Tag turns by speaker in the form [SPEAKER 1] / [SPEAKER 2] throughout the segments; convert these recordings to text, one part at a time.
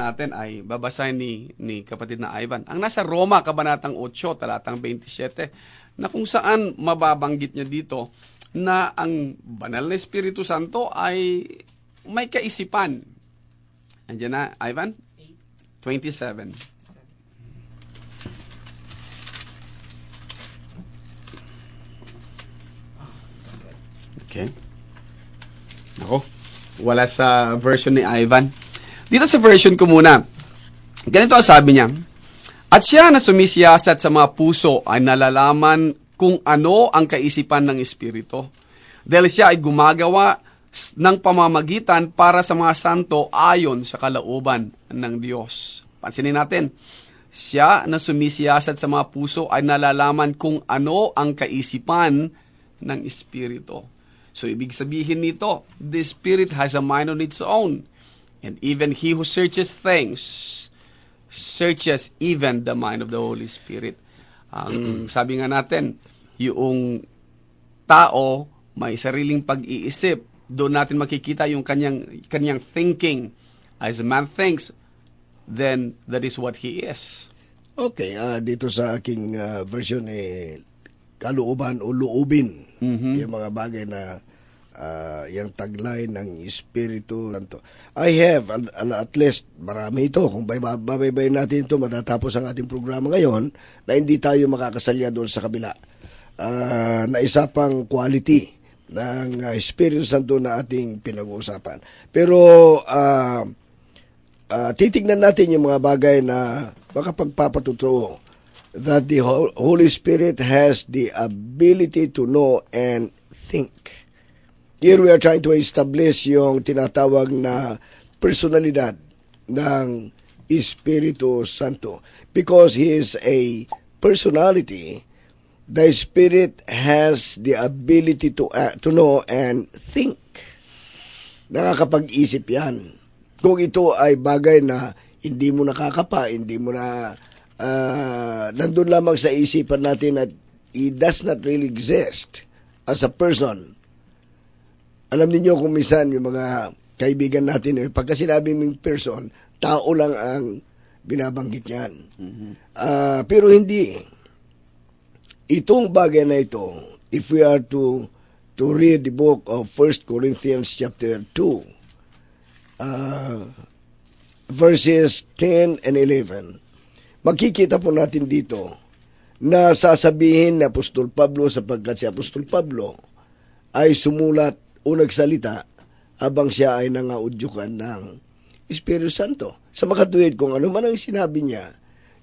[SPEAKER 1] natin ay babasahin ni, ni kapatid na Ivan. Ang nasa Roma, Kabanatang 8, talatang 27, na kung saan mababanggit niya dito na ang banal na Espiritu Santo ay may kaisipan. Andiyan na, Ivan? 27. Okay. Ako, wala sa version ni Ivan. Dito sa version ko muna, ganito ang sabi niya, At siya na sumisiyasat sa mga puso ay nalalaman kung ano ang kaisipan ng Espiritu. Dahil siya ay gumagawa ng pamamagitan para sa mga santo ayon sa kalooban ng Diyos. Pansinin natin, siya na sumisiyasat sa mga puso ay nalalaman kung ano ang kaisipan ng Espiritu. So, ibig sabihin nito, the Spirit has a mind on its own. And even he who searches things searches even the mind of the Holy Spirit. Ang sabi nga natin, yung tao may sariling pag-iisip. Doon natin makikita yung kanyang, kanyang thinking. As a man thinks, then that is what he is.
[SPEAKER 2] Okay, uh, dito sa aking uh, version eh, kalooban o loobin mm-hmm. yung mga bagay na uh, yung tagline ng Espiritu Santo. I have, at, at least, marami ito. Kung babaybayin natin ito, matatapos ang ating programa ngayon na hindi tayo makakasalya doon sa kabila. Uh, ah, na isa pang quality ng uh, Espiritu Santo na ating pinag-uusapan. Pero, uh, uh, titignan natin yung mga bagay na baka makapagpapatutuo that the Holy Spirit has the ability to know and think. Here we are trying to establish yung tinatawag na personalidad ng Espiritu Santo. Because He is a personality, the Spirit has the ability to, uh, to know and think. Nakakapag-isip yan. Kung ito ay bagay na hindi mo nakakapa, hindi mo na uh, nandun lamang sa isipan natin at he does not really exist as a person alam niyo kung minsan yung mga kaibigan natin, eh, pagka sinabi mong person, tao lang ang binabanggit niyan. Mm-hmm. Uh, pero hindi. Itong bagay na ito, if we are to to read the book of 1 Corinthians chapter 2, uh, ah, verses 10 and 11, makikita po natin dito na sasabihin ni Apostol Pablo sapagkat si Apostol Pablo ay sumulat o nagsalita habang siya ay nangaudyukan ng Espiritu Santo. Sa makatuwid, kung ano man ang sinabi niya,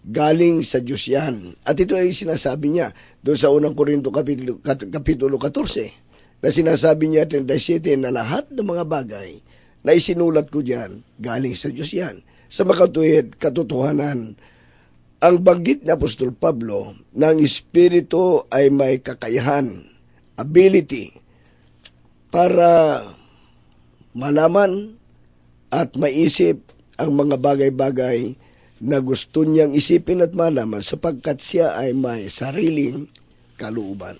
[SPEAKER 2] galing sa Diyos yan. At ito ay sinasabi niya doon sa unang Korinto Kapitulo, Kapitulo 14 na sinasabi niya 37 na lahat ng mga bagay na isinulat ko diyan, galing sa Diyos yan. Sa makatuwid, katotohanan, ang banggit ni Apostol Pablo ng Espiritu ay may kakayahan, ability, para malaman at maisip ang mga bagay-bagay na gusto niyang isipin at malaman sapagkat siya ay may sariling kalooban.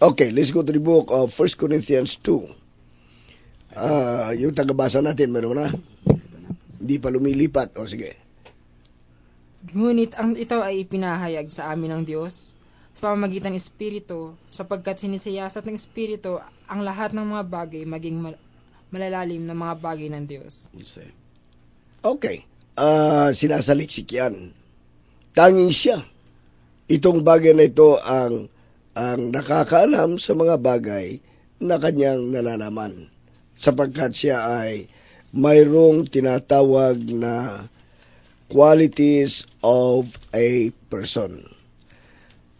[SPEAKER 2] Okay, let's go to the book of 1 Corinthians 2. Uh, ah, yung tagabasa natin, meron na? Hindi pa lumilipat. O sige.
[SPEAKER 3] Ngunit ang ito ay ipinahayag sa amin ng Diyos sa pamamagitan ng Espiritu sapagkat sinisiyasat ng Espiritu ang lahat ng mga bagay maging mal- malalalim na mga bagay ng Diyos. Okay.
[SPEAKER 2] Uh, ah, sinasaliksik yan. Tanging siya. Itong bagay na ito ang ang nakakaalam sa mga bagay na kanyang nalalaman sapagkat siya ay mayroong tinatawag na qualities of a person.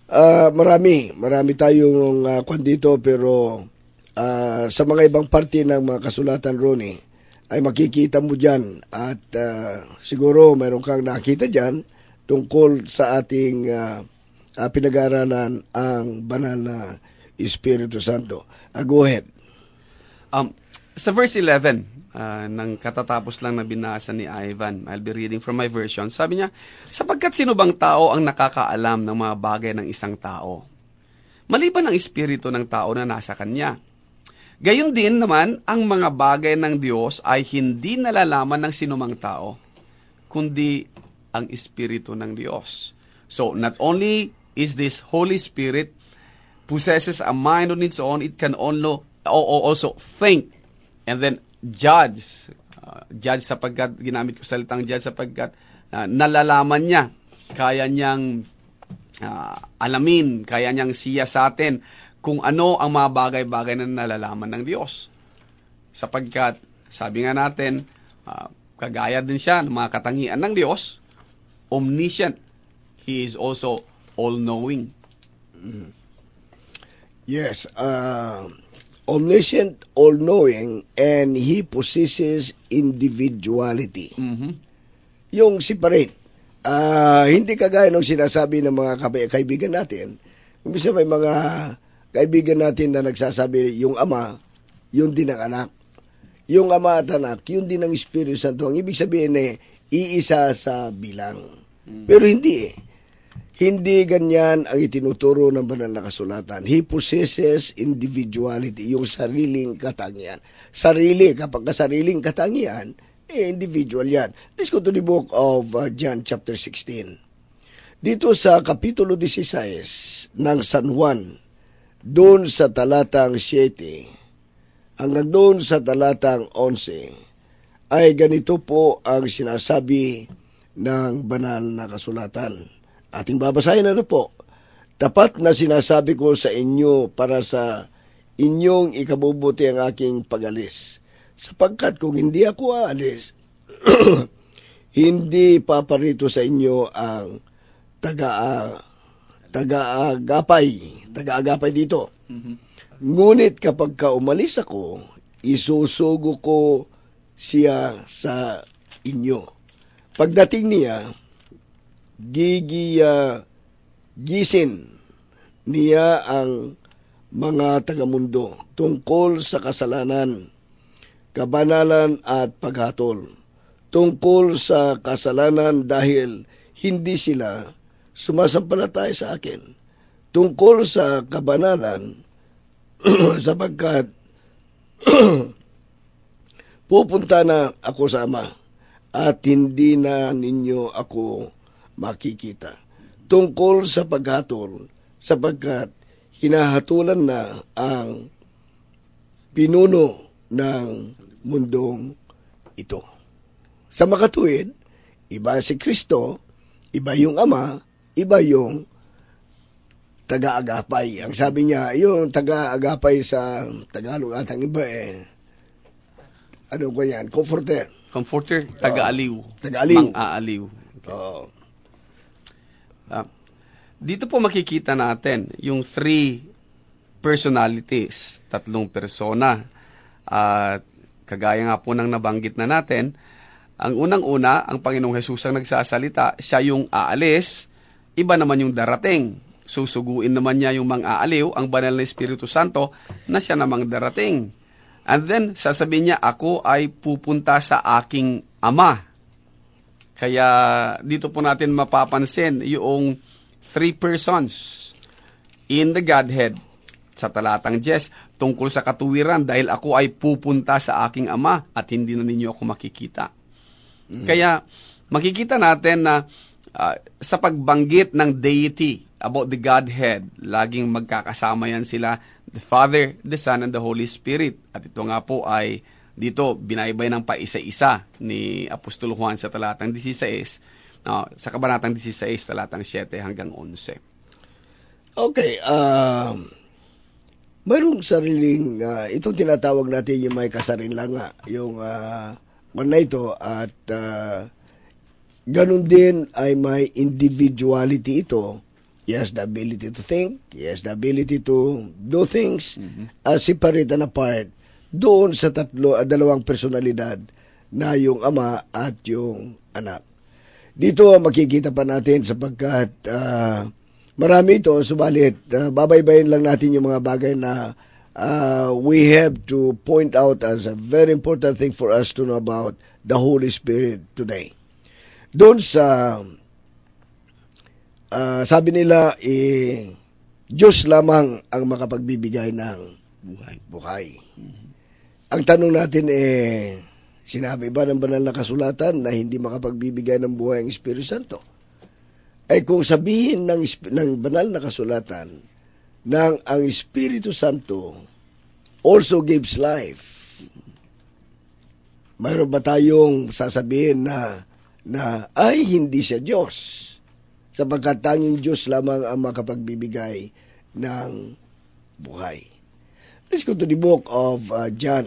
[SPEAKER 2] Uh, marami, marami tayong uh, kwan dito pero uh, sa mga ibang parte ng mga kasulatan, Ronnie, ay makikita mo dyan at uh, siguro mayroon kang nakita dyan tungkol sa ating uh, uh, pinag-aaralan ang banal na Espiritu Santo. Uh, go ahead.
[SPEAKER 1] Um, sa verse 11 uh, ng katatapos lang na binasa ni Ivan, I'll be reading from my version, sabi niya, sapagkat sino bang tao ang nakakaalam ng mga bagay ng isang tao? Maliban ang espiritu ng tao na nasa kanya. Gayun din naman, ang mga bagay ng Diyos ay hindi nalalaman ng sinumang tao, kundi ang Espiritu ng Diyos. So, not only is this Holy Spirit possesses a mind on its own, it can only, also think and then judge. Uh, judge sapagkat, ginamit ko salitang judge sapagkat uh, nalalaman niya, kaya niyang uh, alamin, kaya niyang siya sa atin kung ano ang mga bagay-bagay na nalalaman ng Diyos. Sapagkat, sabi nga natin, uh, kagaya din siya ng mga katangian ng Diyos, omniscient. He is also all-knowing. Mm-hmm.
[SPEAKER 2] Yes, uh, omniscient, all-knowing, and he possesses individuality. Mm-hmm. Yung separate, uh, hindi kagaya ng sinasabi ng mga kaibigan natin, Umbisa may mga kaibigan natin na nagsasabi, yung ama, yun din ang anak. Yung ama at anak, yun din ang Espiritu Santo. Ang ibig sabihin eh, iisa sa bilang. Hmm. Pero hindi eh. Hindi ganyan ang itinuturo ng banal na kasulatan. He possesses individuality, yung sariling katangian. Sarili, kapag sariling katangian, eh, individual yan. Let's go to the book of uh, John chapter 16. Dito sa kapitulo 16 ng San Juan, doon sa talatang 7 hanggang doon sa talatang 11 ay ganito po ang sinasabi ng banal na kasulatan. Ating babasahin na ano po. Tapat na sinasabi ko sa inyo para sa inyong ikabubuti ang aking pagalis. Sapagkat kung hindi ako aalis, hindi paparito sa inyo ang taga taga-agapay, taga-agapay dito. Mm-hmm. Ngunit kapag ka umalis ako, isusugo ko siya sa inyo. Pagdating niya, gigiya ah, gisin niya ang mga tagamundo tungkol sa kasalanan, kabanalan at paghatol, tungkol sa kasalanan dahil hindi sila sumasampalataya sa akin tungkol sa kabanalan sapagkat pupunta na ako sa Ama at hindi na ninyo ako makikita. Tungkol sa paghatol sapagkat hinahatulan na ang pinuno ng mundong ito. Sa makatuwid, iba si Kristo, iba yung Ama, iba yung taga-agapay. Ang sabi niya, yung taga-agapay sa Tagalog at ang iba eh, ano ko yan, comforter.
[SPEAKER 1] Comforter, taga-aliw. Oh, taga-aliw. Mang-aaliw. Okay. Oh. Uh, dito po makikita natin yung three personalities, tatlong persona. At uh, kagaya nga po ng nabanggit na natin, ang unang-una, ang Panginoong Hesus ang nagsasalita, siya yung aalis, Iba naman yung darating. Susuguin naman niya yung mga aaliw, ang banal na Espiritu Santo, na siya namang darating. And then, sasabihin niya, ako ay pupunta sa aking ama. Kaya dito po natin mapapansin yung three persons in the Godhead sa talatang Jess tungkol sa katuwiran dahil ako ay pupunta sa aking ama at hindi na ninyo ako makikita. Mm-hmm. Kaya makikita natin na Ah, sa pagbanggit ng deity about the Godhead, laging magkakasama yan sila, the Father, the Son, and the Holy Spirit. At ito nga po ay dito binaybay ng paisa-isa ni Apostol Juan sa talatang 16, uh, sa kabanatang 16, talatang 7 hanggang 11.
[SPEAKER 2] Okay, um, uh, mayroong sariling, uh, itong tinatawag natin yung may kasarinlanga, yung uh, ah, man na ito at uh, Ganon din ay may individuality ito. Yes, the ability to think. Yes, the ability to do things. Mm-hmm. Uh, separate and apart doon sa tatlo, uh, dalawang personalidad na yung ama at yung anak. Dito makikita pa natin sapagkat uh, marami ito, subalit uh, babaybayin lang natin yung mga bagay na uh, we have to point out as a very important thing for us to know about the Holy Spirit today doon sa uh, sabi nila eh, Diyos lamang ang makapagbibigay ng buhay. buhay. Ang tanong natin eh sinabi ba ng banal na kasulatan na hindi makapagbibigay ng buhay ang Espiritu Santo? Ay kung sabihin ng, ng banal na kasulatan nang ang Espiritu Santo also gives life. Mayroon ba tayong sasabihin na na ay hindi siya Diyos sapagkat tanging Diyos lamang ang makapagbibigay ng buhay. Let's go to the book of uh, John.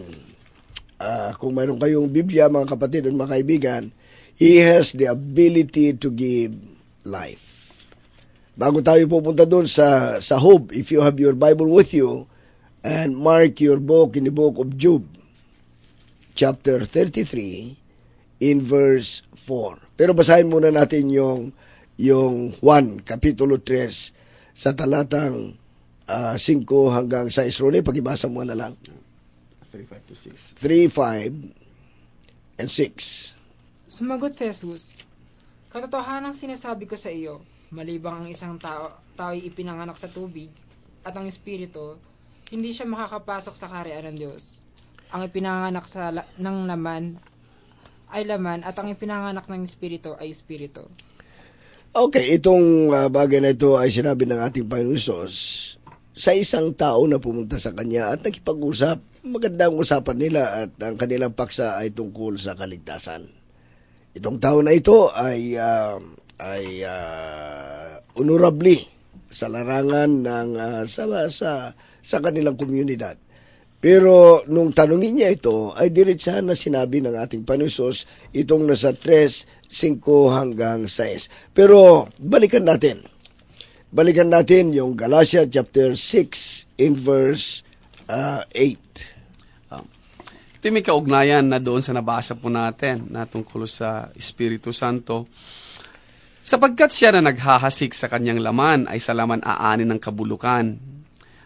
[SPEAKER 2] Uh, kung mayroon kayong Biblia, mga kapatid at mga kaibigan, He has the ability to give life. Bago tayo pupunta doon sa, sa Hope, if you have your Bible with you, and mark your book in the book of Job, chapter 33, in verse 4. Pero basahin muna natin yung yung 1 kapitulo 3 sa talatang uh, ah, 5 hanggang 6. Ronnie, pag-ibasa mo na lang. 3.5 to 6. 3.5 and 6.
[SPEAKER 3] Sumagot si Jesus, Katotohanang sinasabi ko sa iyo, malibang ang isang tao, tao'y ipinanganak sa tubig at ang espiritu, hindi siya makakapasok sa kaharian ng Diyos. Ang ipinanganak sa la- ng laman ay laman at ang ipinanganak ng Espiritu ay Espiritu.
[SPEAKER 2] Okay, itong uh, bagay na ito ay sinabi ng ating Panginoon sa isang tao na pumunta sa kanya at nakipag-usap. Maganda ang usapan nila at ang kanilang paksa ay tungkol sa kaligtasan. Itong tao na ito ay uh, ay uh, honorably sa larangan ng uh, sa, sa sa kanilang komunidad. Pero nung tanungin niya ito, ay diretsahan na sinabi ng ating Panisos itong nasa 3, 5 hanggang 6. Pero balikan natin. Balikan natin yung Galatia chapter 6 in verse uh, 8. Um,
[SPEAKER 1] ito may kaugnayan na doon sa nabasa po natin na tungkol sa Espiritu Santo. Sapagkat siya na naghahasik sa kanyang laman ay sa laman aani ng kabulukan.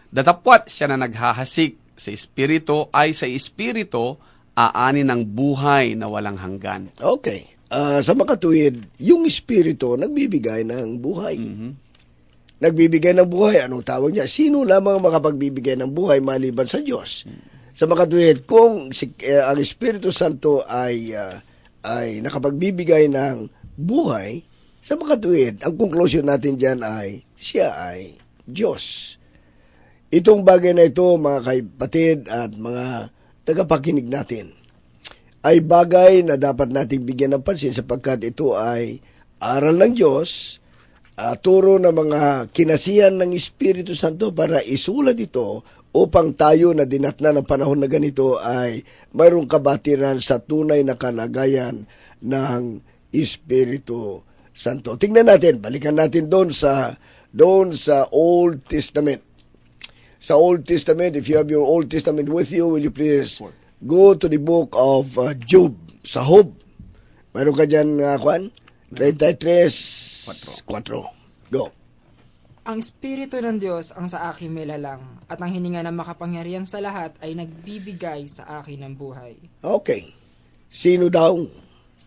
[SPEAKER 1] Datapwat siya na naghahasik sa Espiritu ay sa Espiritu aani ng buhay na walang hanggan.
[SPEAKER 2] Okay. Uh, sa makatuwid, yung Espiritu nagbibigay ng buhay. Mm-hmm. Nagbibigay ng buhay, anong tawag niya? Sino lamang makapagbibigay ng buhay maliban sa Diyos? Mm-hmm. Sa makatuwid, kung si, uh, ang Espiritu Santo ay, uh, ay nakapagbibigay ng buhay, sa makatuwid, ang conclusion natin diyan ay siya ay Diyos. Itong bagay na ito, mga kapatid at mga tagapakinig natin, ay bagay na dapat nating bigyan ng pansin sapagkat ito ay aral ng Diyos, uh, turo ng mga kinasiyan ng Espiritu Santo para isulat ito upang tayo na dinatna ng panahon na ganito ay mayroong kabatiran sa tunay na kalagayan ng Espiritu Santo. Tingnan natin, balikan natin doon sa doon sa Old Testament sa Old Testament. If you have your Old Testament with you, will you please go to the book of uh, Job, sa Job. Meron ka dyan, uh, Kwan? 33, 4. Go.
[SPEAKER 3] Ang Espiritu ng Diyos ang sa akin may lalang, at ang hininga ng makapangyarihan sa lahat ay nagbibigay sa akin ng buhay.
[SPEAKER 2] Okay. Sino daw?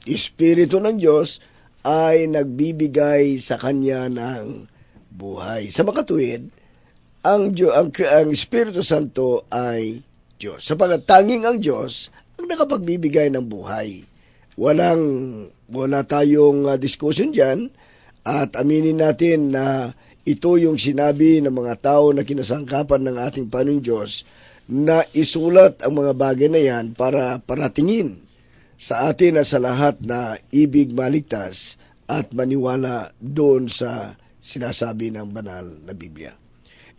[SPEAKER 2] Espiritu ng Diyos ay nagbibigay sa kanya ng buhay. Sa makatuwid, ang, Diyo, ang, ang Espiritu Santo ay Diyos. Sapagat tanging ang Diyos ang nakapagbibigay ng buhay. Walang, wala tayong uh, ah, discussion dyan at aminin natin na ito yung sinabi ng mga tao na kinasangkapan ng ating Panginoon Diyos na isulat ang mga bagay na yan para paratingin sa atin at sa lahat na ibig maligtas at maniwala doon sa sinasabi ng banal na Biblia.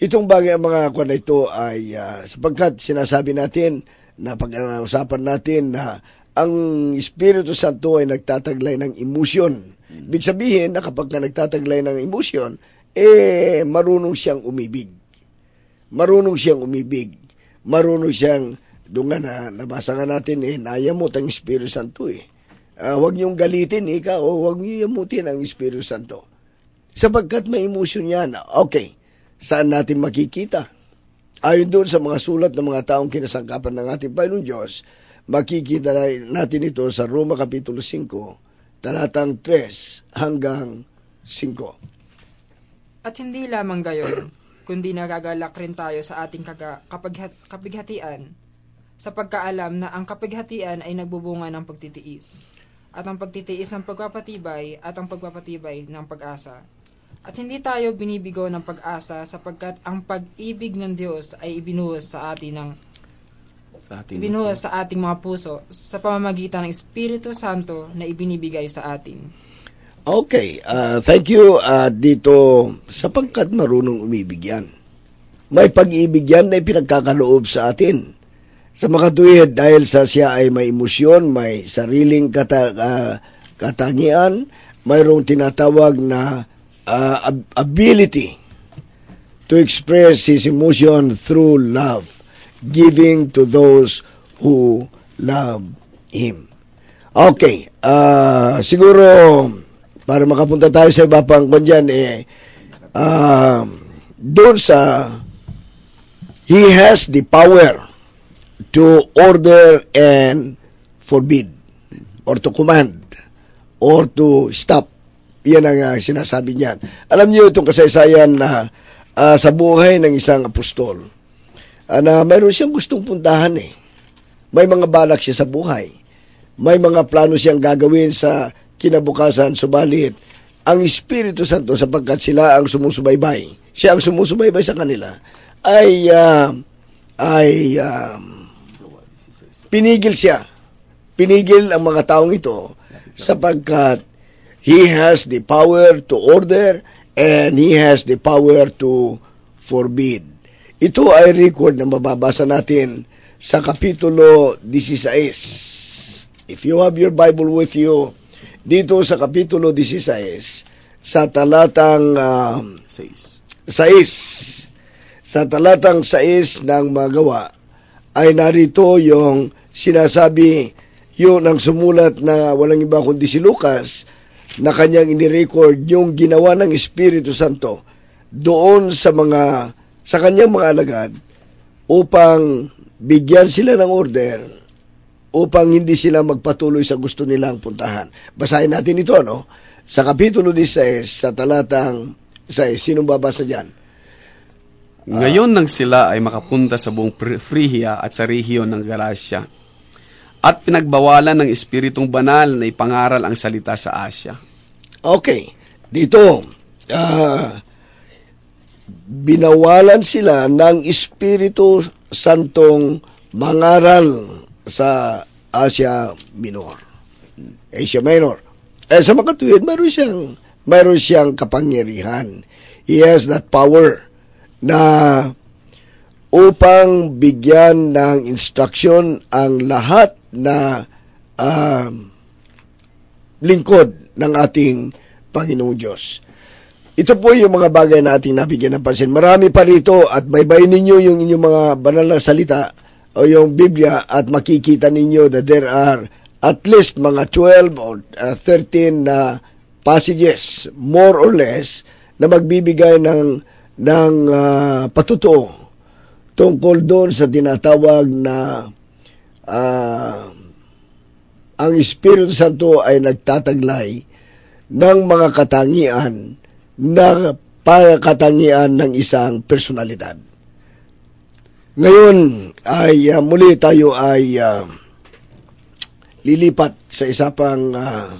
[SPEAKER 2] Itong bagay ang mga kwan na ito ay uh, sapagkat sinasabi natin na pag-usapan natin na ang Espiritu Santo ay nagtataglay ng emosyon. Ibig sabihin na kapag ka nagtataglay ng emosyon, eh marunong siyang umibig. Marunong siyang umibig. Marunong siyang, doon nga na, nabasa nga natin eh, naya mo tang Espiritu Santo eh. Uh, huwag niyong galitin ikaw huwag niyong yamutin ang Espiritu Santo. Sapagkat may emosyon yan, okay, Saan natin makikita? Ayon doon sa mga sulat ng mga taong kinasangkapan ng ating Panginoon Diyos, makikita natin ito sa Roma Kapitulo 5, talatang 3 hanggang 5.
[SPEAKER 3] At hindi lamang gayon, kundi nagagalak rin tayo sa ating kaga- kapaghat- kapighatian sa pagkaalam na ang kapighatian ay nagbubunga ng pagtitiis at ang pagtitiis ng pagpapatibay at ang pagpapatibay ng pag-asa. At hindi tayo binibigo ng pag-asa sapagkat ang pag-ibig ng Diyos ay ibinuhos sa atin ng sa ating ibinuhos sa ating mga puso sa pamamagitan ng Espiritu Santo na ibinibigay sa atin.
[SPEAKER 2] Okay, uh, thank you uh, dito sapagkat marunong umibig yan. May pag-ibig yan na ipinagkakaloob sa atin sa mga tuwid dahil sa siya ay may emosyon, may sariling kata, uh, katangian, mayroong tinatawag na uh, ability to express his emotion through love, giving to those who love him. Okay, uh, siguro para makapunta tayo sa iba pang kung eh, uh, doon sa he has the power to order and forbid or to command or to stop yan ang uh, sinasabi niyan. Alam niyo itong kasaysayan na uh, sa buhay ng isang apostol uh, na mayroon siyang gustong puntahan eh. May mga balak siya sa buhay. May mga plano siyang gagawin sa kinabukasan, subalit ang Espiritu Santo sapagkat sila ang sumusubaybay. Siya ang sumusubaybay sa kanila ay uh, ay um, pinigil siya. Pinigil ang mga taong ito sapagkat He has the power to order and He has the power to forbid. Ito ay record na mababasa natin sa Kapitulo 16. If you have your Bible with you, dito sa Kapitulo 16, sa talatang uh,
[SPEAKER 1] 6.
[SPEAKER 2] 6. Sa talatang 6 ng magawa ay narito yung sinasabi yun ang sumulat na walang iba kundi si Lucas na kanyang inirecord yung ginawa ng Espiritu Santo doon sa mga sa kanyang mga alagad upang bigyan sila ng order upang hindi sila magpatuloy sa gusto nilang puntahan. Basahin natin ito, no? Sa Kapitulo 16, sa talatang 6, sinong babasa dyan?
[SPEAKER 1] Ngayon nang sila ay makapunta sa buong Frigia at sa rehiyon ng Galacia, at pinagbawalan ng Espiritong Banal na ipangaral ang salita sa Asya. Okay. Dito,
[SPEAKER 2] uh, binawalan sila ng Espiritu Santong mangaral sa Asia Minor. Asia Minor. Eh, sa makatuwid, mayroon siyang, mayroon siyang kapangyarihan. He has that power na upang bigyan ng instruction ang lahat na uh, lingkod ng ating Panginoong Diyos. Ito po yung mga bagay na ating nabigyan ng pansin. Marami pa rito at baybayin ninyo yung inyong mga banal na salita o yung Biblia at makikita ninyo that there are at least mga 12 or 13 uh, na passages more or less na magbibigay ng ng uh, patutuo tungkol doon sa tinatawag na Ah, ang Espiritu Santo ay nagtataglay ng mga katangian na para katangian ng isang personalidad. Ngayon ay uh, muli tayo ay uh, lilipat sa isa pang uh,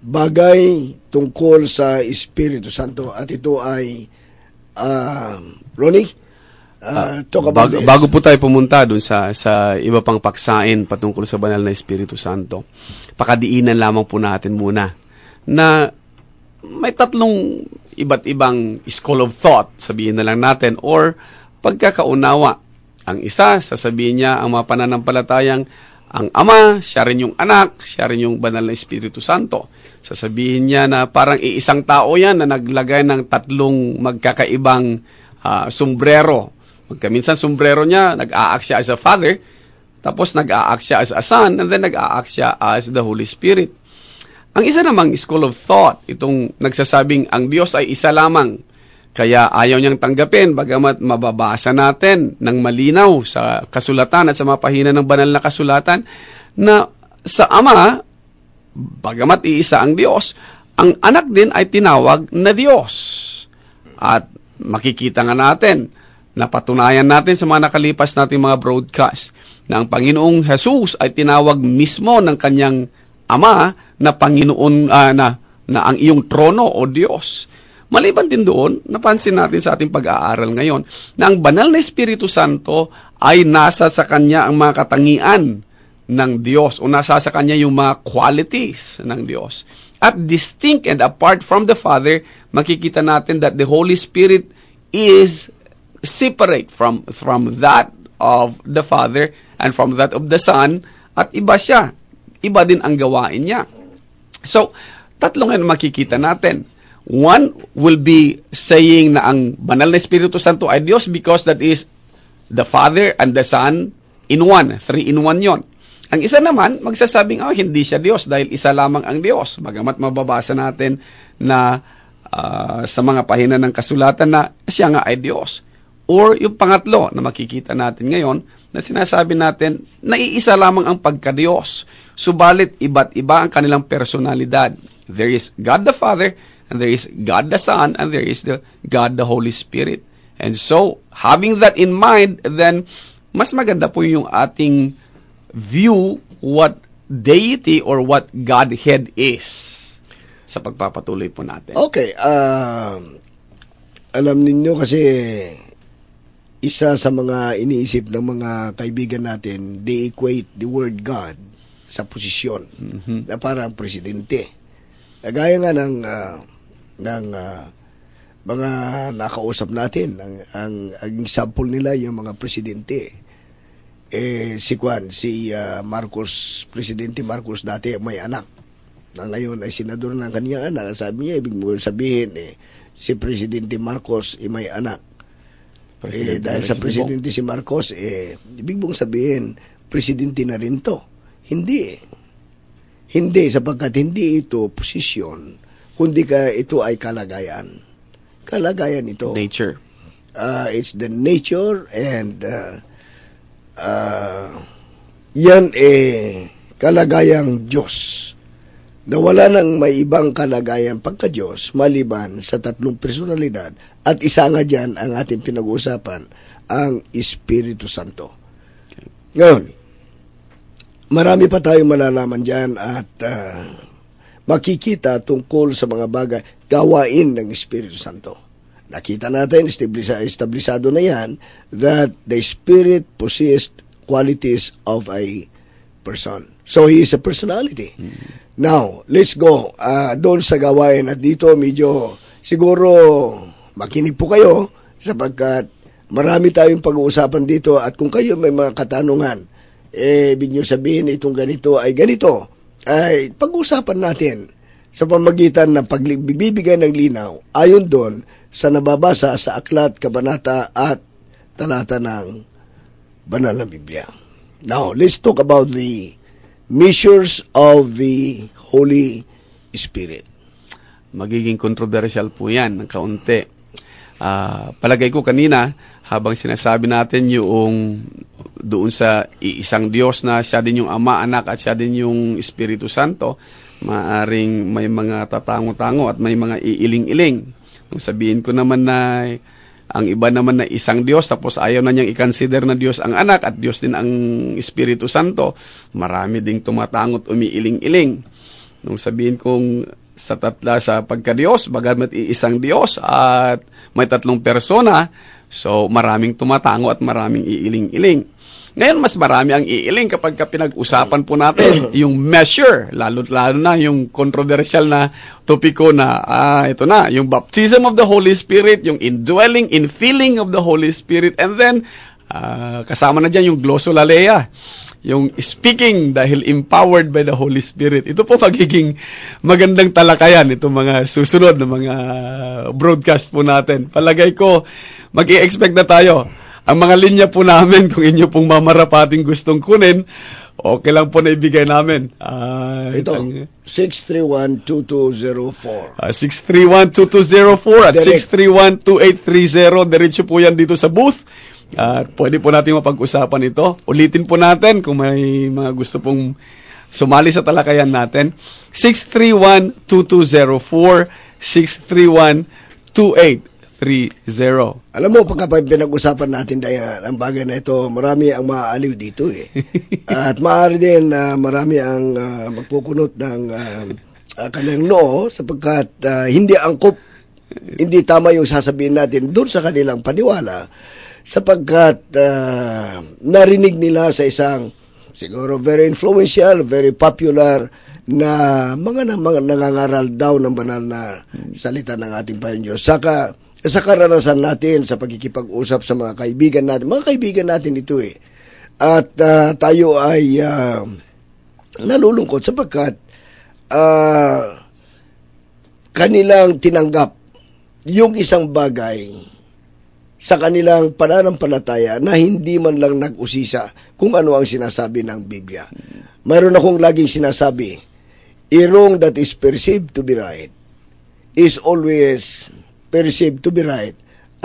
[SPEAKER 2] bagay tungkol sa Espiritu Santo at ito ay uh, Ronnie Uh, talk about bago, this. bago po
[SPEAKER 1] tayo pumunta doon sa sa iba pang paksain patungkol sa banal na Espiritu Santo. Pakadiinan lamang po natin muna na may tatlong iba't ibang school of thought, sabihin na lang natin, or pagkakaunawa. Ang isa, sasabihin niya, ang mga pananampalatayang ang ama, siya rin yung anak, siya rin yung banal na Espiritu Santo. Sasabihin niya na parang iisang tao yan na naglagay ng tatlong magkakaibang uh, sombrero Pagkaminsan sombrero niya, nag-aak siya as a father, tapos nag-aak siya as a son, and then nag-aak siya as the Holy Spirit. Ang isa namang school of thought, itong nagsasabing ang Diyos ay isa lamang, kaya ayaw niyang tanggapin bagamat mababasa natin ng malinaw sa kasulatan at sa mapahina ng banal na kasulatan na sa Ama, bagamat iisa ang Diyos, ang anak din ay tinawag na Diyos. At makikita nga natin Napatunayan natin sa mga nakalipas nating mga broadcast na ang Panginoong Jesus ay tinawag mismo ng kanyang Ama na Panginoon uh, na na ang iyong trono o Diyos. Maliban din doon, napansin natin sa ating pag-aaral ngayon na ang banal na Espiritu Santo ay nasa sa kanya ang mga katangian ng Diyos o nasa sa kanya yung mga qualities ng Diyos. At distinct and apart from the Father, makikita natin that the Holy Spirit is separate from from that of the Father and from that of the Son at iba siya. Iba din ang gawain niya. So, tatlo ngayon makikita natin. One will be saying na ang banal na Espiritu Santo ay Diyos because that is the Father and the Son in one. Three in one yon. Ang isa naman, magsasabing, oh, hindi siya Diyos dahil isa lamang ang Diyos. Bagamat mababasa natin na uh, sa mga pahina ng kasulatan na siya nga ay Diyos. Or yung pangatlo na makikita natin ngayon na sinasabi natin, na iisa lamang ang pagka-Diyos. subalit iba't iba ang kanilang personalidad. There is God the Father, and there is God the Son, and there is the God the Holy Spirit. And so, having that in mind, then mas maganda po yung ating view what deity or what Godhead is sa pagpapatuloy po natin.
[SPEAKER 2] Okay, um, uh, alam ninyo kasi isa sa mga iniisip ng mga kaibigan natin, they equate the word God sa posisyon mm-hmm. na parang presidente. Gaya nga ng uh, ng uh, mga nakausap natin, ang, ang, ang example nila yung mga presidente. Eh, si Juan, si uh, Marcos, Presidente Marcos dati may anak na ngayon ay senador ng kanyang anak. Sabi niya, ibig mo sabihin, eh, si Presidente Marcos ay may anak
[SPEAKER 3] Presidente eh, dahil sa presidente
[SPEAKER 2] si Marcos, eh, ibig mong sabihin, presidente na rin to. Hindi eh. Hindi, sapagkat hindi ito posisyon, kundi ka, ito ay kalagayan. Kalagayan ito. Nature. Uh, it's the nature and uh, uh, yan eh kalagayang Diyos na wala nang may ibang kalagayan pagka-Diyos maliban sa tatlong personalidad at isa nga dyan ang ating pinag-uusapan, ang Espiritu Santo. Ngayon, marami pa tayong malalaman dyan at uh, makikita tungkol sa mga bagay, gawain ng Espiritu Santo. Nakita natin, establisado na yan, that the Spirit possessed qualities of a person. So he is a personality. Mm-hmm. Now, let's go uh, doon sa gawain at dito medyo siguro makinig po kayo sapagkat marami tayong pag-uusapan dito at kung kayo may mga katanungan, eh, ibig nyo sabihin itong ganito ay ganito, ay pag-uusapan natin sa pamagitan ng pagbibigay ng linaw ayon doon sa nababasa sa aklat, kabanata at talata ng banal na Biblia. Now, let's talk about
[SPEAKER 1] the measures of the Holy Spirit. Magiging controversial po yan ng kaunti. Uh, palagay ko kanina, habang sinasabi natin yung doon sa isang Diyos na siya din yung Ama, Anak at siya din yung Espiritu Santo, maaring may mga tatango-tango at may mga iiling-iling. Nung sabihin ko naman na ang iba naman na isang Diyos tapos ayaw na niyang i-consider na Diyos ang anak at Diyos din ang Espiritu Santo, marami ding tumatangot umiiling-iling. Nung sabihin kong sa tatla sa pagka-Diyos, bagat isang Diyos at may tatlong persona, so maraming tumatango at maraming iiling-iling. Ngayon, mas marami ang iiling kapag pinag-usapan po natin yung measure, lalo-lalo na yung controversial na topiko na, ah, ito na, yung baptism of the Holy Spirit, yung indwelling, infilling of the Holy Spirit, and then, Uh, kasama na dyan yung glossolalia, yung speaking dahil empowered by the Holy Spirit. Ito po magiging magandang talakayan itong mga susunod na mga broadcast po natin. Palagay ko, mag expect na tayo ang mga linya po namin, kung inyo pong mamarapating gustong kunin, okay lang po na ibigay namin. Uh, Ito, itang,
[SPEAKER 2] 631-2204.
[SPEAKER 1] Uh, 631-2204 at 631-2830. Diretso po yan dito sa booth. At uh, pwede po natin mapag-usapan ito. Ulitin po natin kung may mga gusto pong sumali sa talakayan natin. 631-2204, 631-2830. 3-0. Alam mo, pagka
[SPEAKER 2] pinag-usapan natin dahil ang bagay na ito, marami ang maaaliw dito eh. At maaari din na uh, marami ang uh, ah, magpukunot ng uh, ah, uh, ah, kanilang noo sapagkat uh, hindi angkop, hindi tama yung sasabihin natin doon sa kanilang paniwala sapagkat uh, narinig nila sa isang siguro very influential, very popular na mga, mga nangangaral daw ng banal na salita ng ating Panginoon Saka eh, sa karanasan natin, sa pagkikipag-usap sa mga kaibigan natin. Mga kaibigan natin ito eh. At uh, tayo ay uh, nalulungkot sapagkat uh, kanilang tinanggap yung isang bagay sa kanilang pananampalataya na hindi man lang nag-usisa kung ano ang sinasabi ng Biblia. Mayroon akong laging sinasabi, a wrong that is perceived to be right is always perceived to be right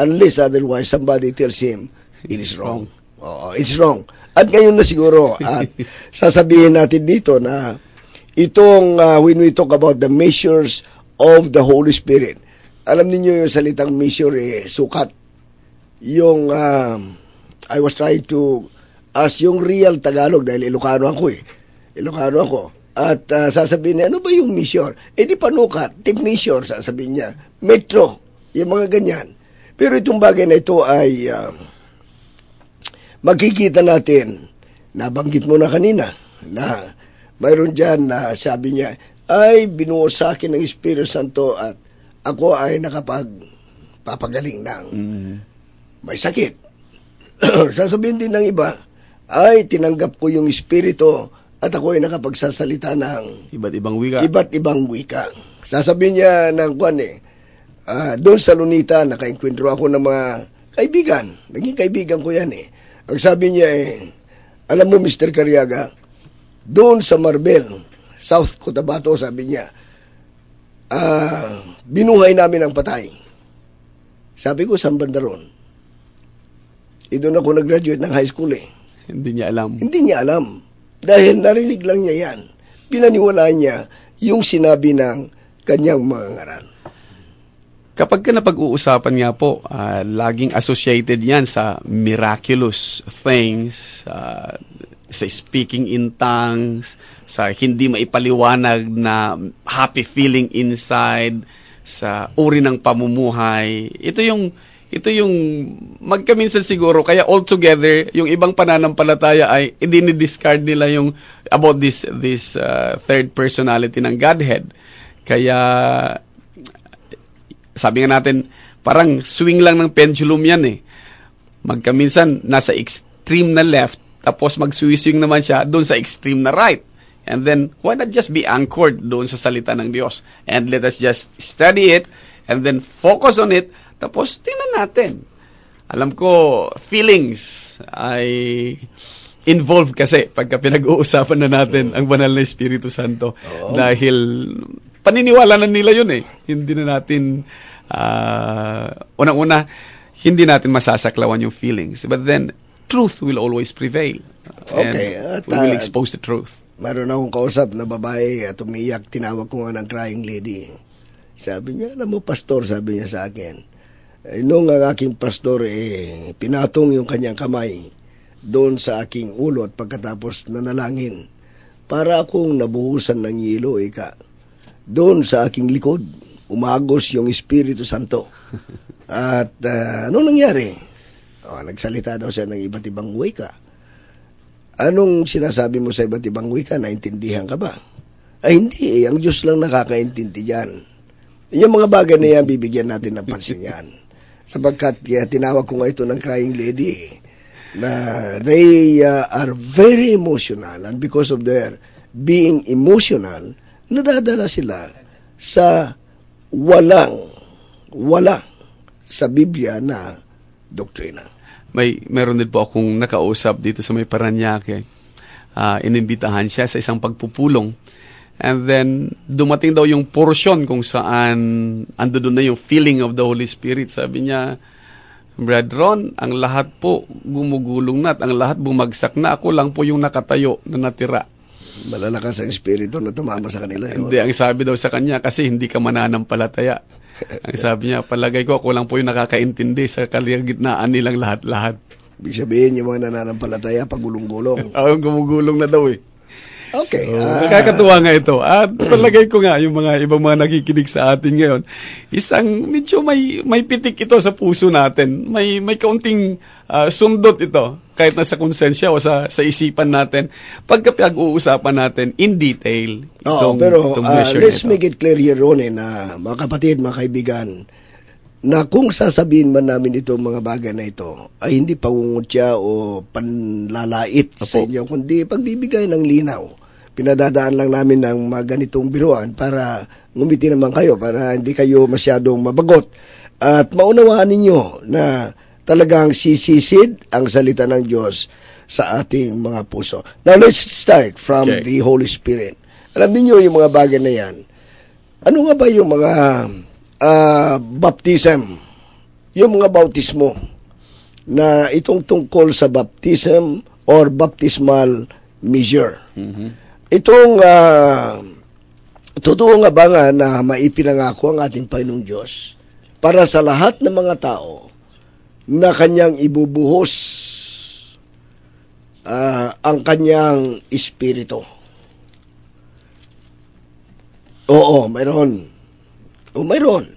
[SPEAKER 2] unless otherwise somebody tells him it is wrong. Oh, it's wrong. At ngayon na siguro, at sasabihin natin dito na itong uh, when we talk about the measures of the Holy Spirit, alam niyo yung salitang measure eh, sukat. Yung, uh, I was trying to ask yung real Tagalog dahil Ilocano ako eh. Ilocano ako. At uh, sasabihin niya, ano ba yung measure? Eh di panukat, tip measure, sasabihin niya. Metro, yung mga ganyan. Pero itong bagay na ito ay uh, makikita natin, nabanggit mo na kanina, na mayroon dyan na sabi niya, ay binuo sa akin ng Espiritu Santo at ako ay nakapagpapagaling ng mm may sakit. Sasabihin din ng iba, ay tinanggap ko yung Espiritu at ako ay nakapagsasalita ng iba't ibang wika. Iba't ibang wika. Sasabihin niya ng kwan eh, uh, doon sa Lunita, nakainkwentro ako ng mga kaibigan. Naging kaibigan ko yan eh. Ang sabi niya eh, alam mo Mr. Cariaga, doon sa Marbel, South Cotabato, sabi niya, uh, binuhay namin ang patay. Sabi ko, saan banda ron? E eh, doon ako nag-graduate ng high school eh. Hindi niya alam. Hindi niya alam. Dahil narinig lang niya yan. Pinaniwalaan niya yung sinabi ng kanyang mga ngaran.
[SPEAKER 1] Kapag ka napag-uusapan nga po, uh, laging associated yan sa miraculous things, uh, sa speaking in tongues, sa hindi maipaliwanag na happy feeling inside, sa uri ng pamumuhay. Ito yung ito yung magkaminsan siguro kaya all together, yung ibang pananampalataya ay hindi ni-discard nila yung about this this uh, third personality ng Godhead. Kaya sabi nga natin, parang swing lang ng pendulum yan eh. Magkaminsan, nasa extreme na left, tapos mag-swing naman siya doon sa extreme na right. And then, why not just be anchored doon sa salita ng Diyos? And let us just study it, and then focus on it, tapos tingnan natin. Alam ko, feelings ay involved kasi pagka pinag-uusapan na natin ang banal na Espiritu Santo. Oo. Dahil paniniwala na nila yun eh. Hindi na natin, uh, unang-una, hindi natin masasaklawan yung feelings. But then, truth will always prevail. Okay. And At, we will ah, expose the truth.
[SPEAKER 2] Meron akong kausap na babae at umiyak, tinawag ko nga ng crying lady. Sabi niya, alam mo pastor, sabi niya sa akin, eh, noong ang aking pastor, eh, pinatong yung kanyang kamay doon sa aking ulo at pagkatapos nanalangin para akong nabuhusan ng yelo, ika. Eh, doon sa aking likod, umagos yung Espiritu Santo. At uh, ano nangyari? Oh, nagsalita daw siya ng iba't ibang wika. Anong sinasabi mo sa iba't ibang wika? Naintindihan ka ba? Ay hindi eh. Ang Diyos lang nakakaintindi dyan. Yung mga bagay na yan, bibigyan natin ng pansin yan. Sabagkat kaya tinawag ko nga ito ng crying lady eh, na they uh, are very emotional and because of their being emotional, nadadala sila sa walang, wala sa Biblia na doktrina.
[SPEAKER 1] May, meron din po akong nakausap dito sa may Paranaque. Uh, inimbitahan siya sa isang pagpupulong. And then, dumating daw yung portion kung saan ando doon na yung feeling of the Holy Spirit. Sabi niya, Brad ang lahat po gumugulong na at ang lahat bumagsak na. Ako lang po yung nakatayo na natira.
[SPEAKER 2] Malalakas ang espiritu na tumama sa kanila. Eh. Hindi,
[SPEAKER 1] ang sabi daw sa kanya, kasi hindi ka mananampalataya. ang sabi niya, palagay ko, ako lang po yung nakakaintindi sa kalagitnaan nilang lahat-lahat.
[SPEAKER 2] Ibig sabihin, yung mga nananampalataya, pagulong-gulong. Oo, ah, gumugulong na daw eh. Okay. So, ah. Nakakatuwa nga
[SPEAKER 1] ito. At palagay ko nga, yung mga ibang mga nakikinig sa atin ngayon, isang medyo may, may pitik ito sa puso natin. May, may kaunting uh, sundot ito kahit nasa konsensya o sa, sa isipan natin pagka pinag-uusapan natin in detail itong, Oo, pero, itong uh, ah, let's
[SPEAKER 2] ito. make it clear here Rone na mga kapatid, mga kaibigan na kung sasabihin man namin itong mga bagay na ito ay hindi pangungutya o panlalait Apo. sa inyo kundi pagbibigay ng linaw pinadadaan lang namin ng mga ganitong biruan para ngumiti naman kayo para hindi kayo masyadong mabagot at maunawaan ninyo na talagang sisisid ang salita ng Diyos sa ating mga puso. Now, let's start from okay. the Holy Spirit. Alam niyo yung mga bagay na yan. Ano nga ba yung mga uh, baptism? Yung mga bautismo na itong tungkol sa baptism or baptismal measure. Mm-hmm. Itong uh, totoo nga ba nga na maipinangako ang ating Panginoong Diyos para sa lahat ng mga tao na kanyang ibubuhos uh, ang kanyang espiritu. Oo, mayroon. O oh, mayroon.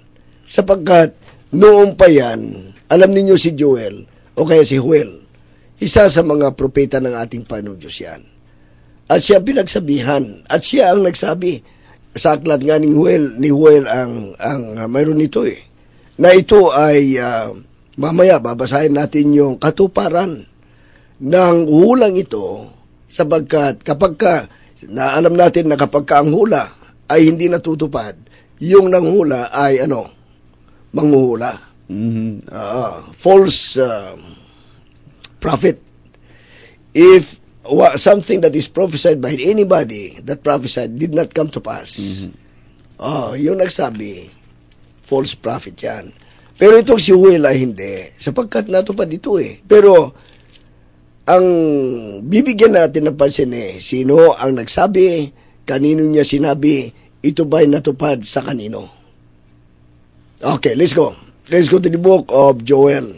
[SPEAKER 2] Sapagkat noong pa yan, alam ninyo si Joel o kaya si Huel, isa sa mga propeta ng ating Panginoon Diyos yan. At siya pinagsabihan, at siya ang nagsabi sa aklat nga ni Huel, ni Huel ang, ang mayroon nito eh, na ito ay uh, Mamaya, babasahin natin yung katuparan ng hulang ito sapagkat kapag ka, na natin na kapag ka ang hula ay hindi natutupad, yung nanghula ay ano, manghuhula.
[SPEAKER 1] Mm-hmm.
[SPEAKER 2] Uh, false uh, prophet. If wa, something that is prophesied by anybody that prophesied did not come to pass, mm-hmm. oh, ah, yung nagsabi, false prophet yan. Pero itong si Will hindi, sapagkat nato pa dito eh. Pero ang bibigyan natin ng pansin eh, sino ang nagsabi, kanino niya sinabi, ito ba'y natupad sa kanino? Okay, let's go. Let's go to the book of Joel.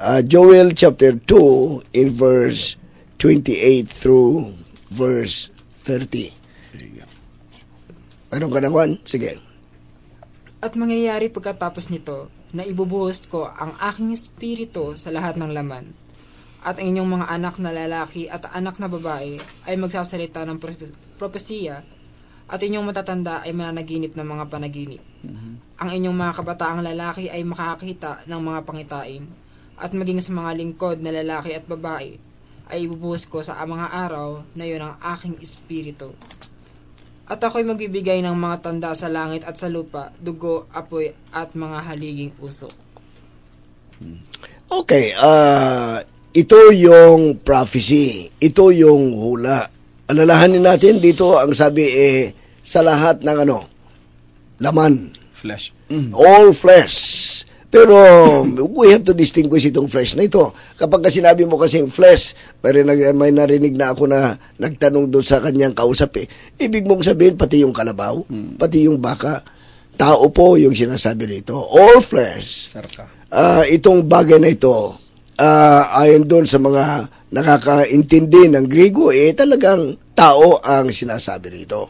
[SPEAKER 2] Uh, Joel chapter 2 in verse 28 through verse 30. Sige. Ano ka na, Juan? Sige.
[SPEAKER 3] At mangyayari pagkatapos nito na ibubuhos ko ang aking espiritu sa lahat ng laman. At ang inyong mga anak na lalaki at anak na babae ay magsasalita ng propesiya at inyong matatanda ay mananaginip ng mga panaginip. Mm-hmm. Ang inyong mga kabataang lalaki ay makakakita ng mga pangitain at maging sa mga lingkod na lalaki at babae ay ibubuhos ko sa mga araw na yon ang aking espiritu. At ako'y magbibigay ng mga tanda sa langit at sa lupa, dugo, apoy, at mga haliging usok.
[SPEAKER 2] Hmm. Okay, uh, ito yung prophecy. Ito yung hula. Alalahanin natin dito ang sabi eh, sa lahat ng ano, laman.
[SPEAKER 1] Flesh. Mm.
[SPEAKER 2] All flesh pero we have to distinguish itong flesh na ito. Kapag sinabi mo kasing flesh, pero may narinig na ako na nagtanong doon sa kanyang kausap eh. Ibig mong sabihin, pati yung kalabaw, hmm. pati yung baka, tao po yung sinasabi nito. All flesh. Sarka. Uh, ah, itong bagay na ito, uh, ayon doon sa mga nakakaintindi ng Grigo, eh talagang tao ang sinasabi rito.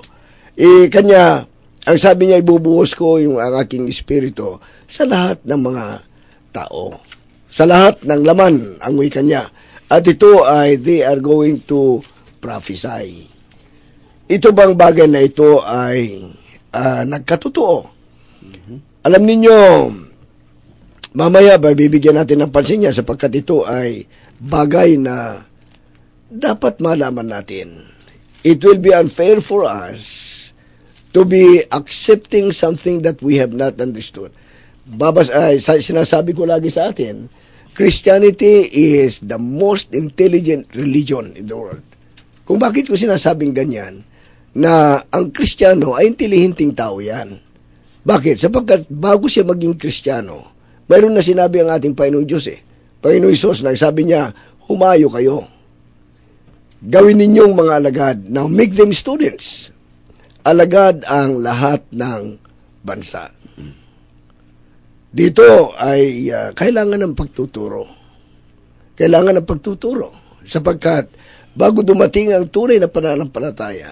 [SPEAKER 2] Eh, kanya, ang sabi niya, ibubuhos ko yung ang aking espiritu sa lahat ng mga tao. Sa lahat ng laman, ang wika niya. At ito ay they are going to prophesy. Ito bang bagay na ito ay uh, nagkatotoo? Mm-hmm. Alam ninyo, mamaya ba bibigyan natin ng pansin niya sapagkat ito ay bagay na dapat malaman natin. It will be unfair for us to be accepting something that we have not understood. Babas, ay, sinasabi ko lagi sa atin, Christianity is the most intelligent religion in the world. Kung bakit ko sinasabing ganyan, na ang Kristiyano ay intelihinting tao yan. Bakit? Sapagkat bago siya maging Kristiyano, mayroon na sinabi ang ating Panginoon Diyos eh. Panginoon Isos, nagsabi niya, humayo kayo. Gawin ninyong mga alagad. Now, make them students alagad ang lahat ng bansa. Dito ay uh, kailangan ng pagtuturo. Kailangan ng pagtuturo sapagkat bago dumating ang tunay na pananampalataya,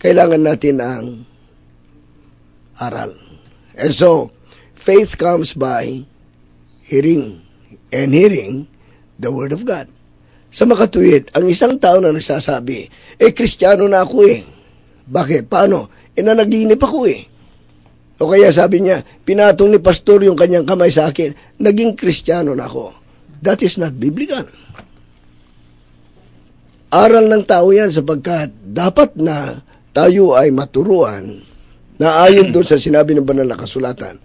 [SPEAKER 2] kailangan natin ang aral. And so, faith comes by hearing and hearing the Word of God. Sa makatuwid, ang isang tao na nagsasabi, eh, kristyano na ako eh. Bakit? Paano? E eh, na naginip ako eh. O kaya sabi niya, pinatong ni pastor yung kanyang kamay sa akin, naging kristyano na ako. That is not biblical. Aral ng tao yan sapagkat dapat na tayo ay maturuan na ayon doon sa sinabi ng banal na kasulatan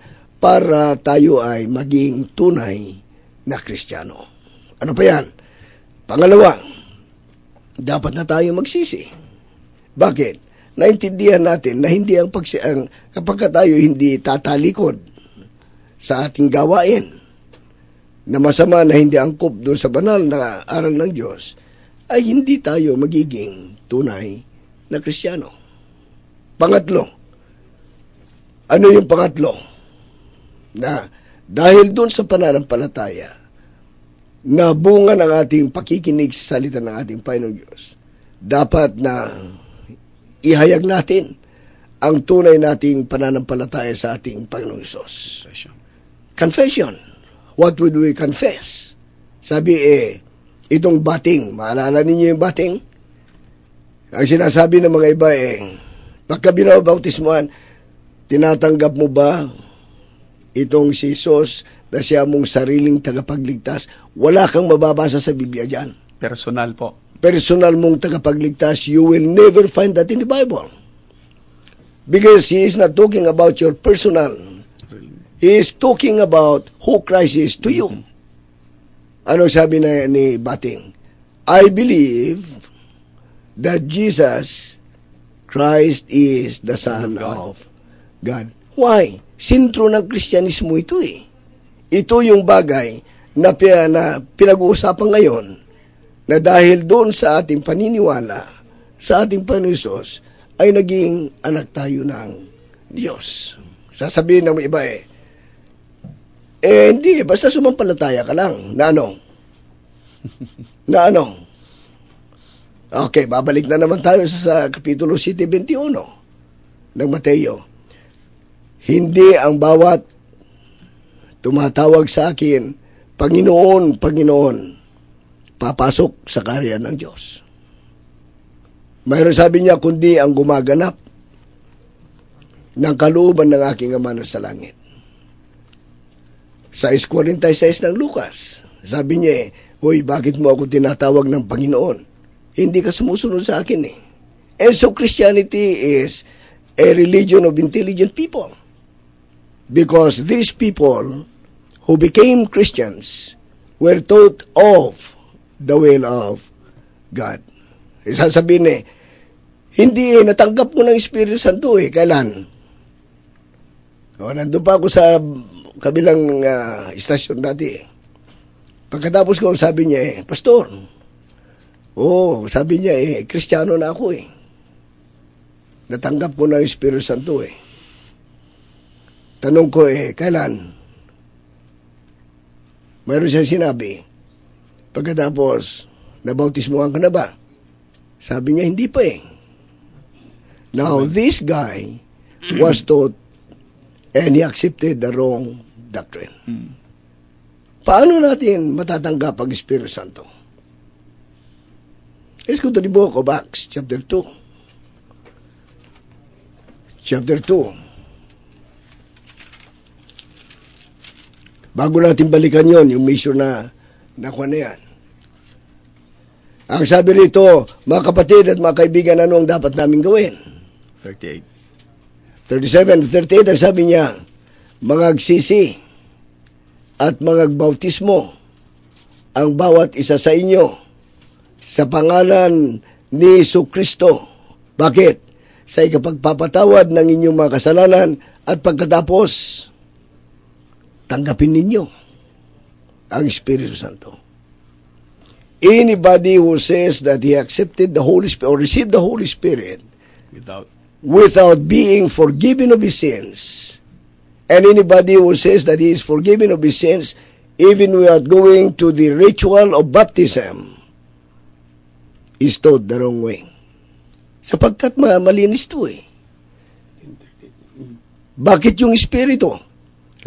[SPEAKER 2] para tayo ay maging tunay na kristyano. Ano pa yan? Pangalawa, dapat na tayo magsisi. Bakit? naintindihan natin na hindi ang, pagsi- ang kapag tayo hindi tatalikod sa ating gawain na masama na hindi angkop doon sa banal na aral ng Diyos, ay hindi tayo magiging tunay na Kristiyano. Pangatlo, ano yung pangatlo? Na dahil doon sa pananampalataya, na bunga ng ating pakikinig sa salita ng ating Panginoong Diyos, dapat na ihayag natin ang tunay nating pananampalataya sa ating Panginoong Isos. Confession. What would we confess? Sabi eh, itong bating, maalala ninyo yung bating? Ang sinasabi ng mga iba eh, pagka binabautismuhan, tinatanggap mo ba itong si Isos na siya mong sariling tagapagligtas? Wala kang mababasa sa Biblia dyan.
[SPEAKER 1] Personal po
[SPEAKER 2] personal mong tagapagligtas, you will never find that in the Bible. Because he is not talking about your personal. He is talking about who Christ is to you. Ano sabi na ni Bating? I believe that Jesus Christ is the Son of God. Why? Sintro ng Kristyanismo ito eh. Ito yung bagay na, na pinag-uusapan ngayon na dahil doon sa ating paniniwala, sa ating Panginoon ay naging anak tayo ng Diyos. Sasabihin ng iba eh, eh hindi, eh, basta sumampalataya ka lang. Na ano? na ano? Okay, babalik na naman tayo sa, sa Kapitulo City 21 ng Mateo. Hindi ang bawat tumatawag sa akin, Panginoon, Panginoon, papasok sa karya ng Diyos. Mayroon sabi niya, kundi ang gumaganap ng kalooban ng aking ama na sa langit. Sa 46 ng Lucas, sabi niya, Hoy, bakit mo ako tinatawag ng Panginoon? Hindi ka sumusunod sa akin eh. And so Christianity is a religion of intelligent people. Because these people who became Christians were taught of the will of God. E sasabihin eh, hindi eh, natanggap mo ng Espiritu Santo eh, kailan? O, nandun pa ako sa kabilang uh, istasyon dati eh. Pagkatapos ko, sabi niya eh, Pastor, oh, sabi niya eh, Kristiyano na ako eh. Natanggap ko ng Espiritu Santo eh. Tanong ko eh, kailan? Mayroon siya sinabi, Pagkatapos, nabautismohan ka na ba? Sabi niya, hindi pa eh. Now, this guy was taught and he accepted the wrong doctrine. Hmm. Paano natin matatanggap ang Espiritu Santo? Let's go to the book of Acts, chapter 2. Chapter 2. Bago natin balikan yon yung measure na nakuha na yan. Ang sabi rito, mga kapatid at mga kaibigan, ano ang dapat namin gawin? 38. 37, 38 ang sabi niya, mga agsisi at mga bautismo ang bawat isa sa inyo sa pangalan ni Iso Kristo. Bakit? Sa ikapagpapatawad ng inyong mga kasalanan at pagkatapos, tanggapin ninyo ang Espiritu Santo anybody who says that he accepted the Holy Spirit or received the Holy Spirit without without being forgiven of his sins, and anybody who says that he is forgiven of his sins even without going to the ritual of baptism is taught the wrong way. Sapagkat malinis to eh. Bakit yung espiritu?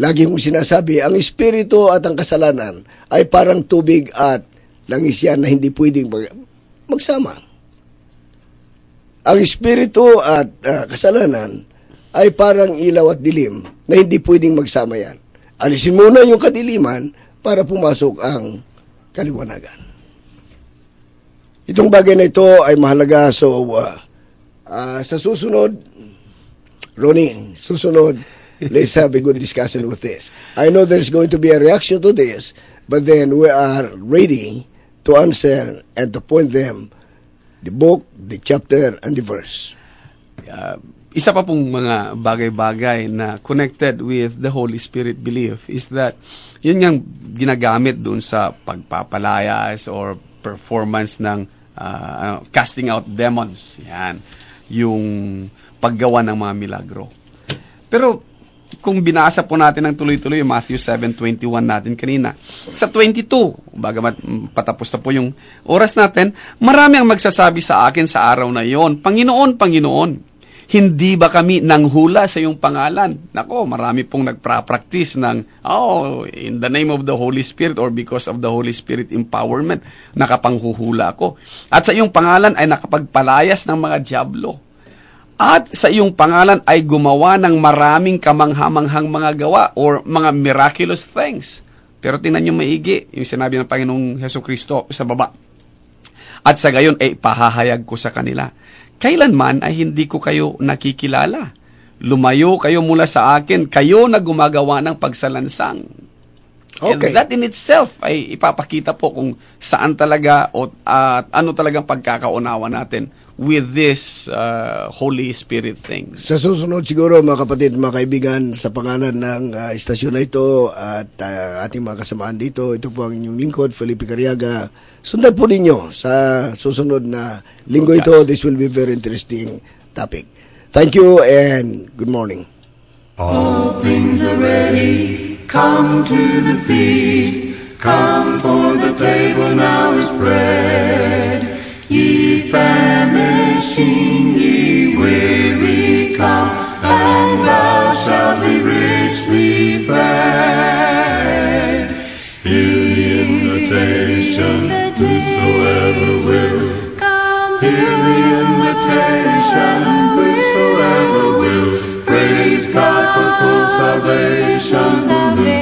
[SPEAKER 2] Lagi kong sinasabi, ang espiritu at ang kasalanan ay parang tubig at langis yan na hindi pwedeng magsama. Ang espiritu at uh, kasalanan ay parang ilaw at dilim na hindi pwedeng magsama yan. Alisin muna yung kadiliman para pumasok ang kaliwanagan. Itong bagay na ito ay mahalaga so uh, uh, sa susunod Ronnie, susunod let's have a good discussion with this. I know there's going to be a reaction to this, but then we are ready to answer and to point them the book, the chapter, and
[SPEAKER 1] the verse. Uh, isa pa pong mga bagay-bagay na connected with the Holy Spirit belief is that yun yung ginagamit doon sa pagpapalayas or performance ng uh, ano, casting out demons. Yan. Yung paggawa ng mga milagro. Pero kung binasa po natin ng tuloy-tuloy yung Matthew 7.21 natin kanina. Sa 22, bagamat mm, patapos na po yung oras natin, marami ang magsasabi sa akin sa araw na 'yon. Panginoon, Panginoon, hindi ba kami nanghula sa iyong pangalan? Nako, marami pong nagpra-practice ng, oh, in the name of the Holy Spirit or because of the Holy Spirit empowerment, nakapanghuhula ako. At sa iyong pangalan ay nakapagpalayas ng mga diablo at sa iyong pangalan ay gumawa ng maraming kamanghamanghang mga gawa or mga miraculous things. Pero tingnan niyo maigi yung sinabi ng Panginoong Heso Kristo sa baba. At sa gayon ay pahahayag ko sa kanila. Kailanman ay hindi ko kayo nakikilala. Lumayo kayo mula sa akin, kayo na gumagawa ng pagsalansang. Okay. And that in itself ay ipapakita po kung saan talaga at uh, ano talagang pagkakaunawa natin with this uh, Holy Spirit thing.
[SPEAKER 2] Sa susunod siguro mga kapatid, mga kaibigan, sa pangalan ng uh, istasyon na ito at uh, ating mga kasamaan dito, ito po ang inyong lingkod, Felipe Cariaga. Sundan po ninyo sa susunod na linggo ito. This will be very interesting topic. Thank you and good morning. All things are ready, come to the feast, come for the table now is spread. Ye famishing, ye weary, come, and thou shalt be richly fed. Hear invitation, whosoever will. Come, hear the invitation, whosoever will. Praise God for full salvation.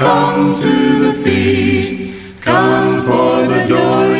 [SPEAKER 2] Come to the feast, come for the
[SPEAKER 3] glory.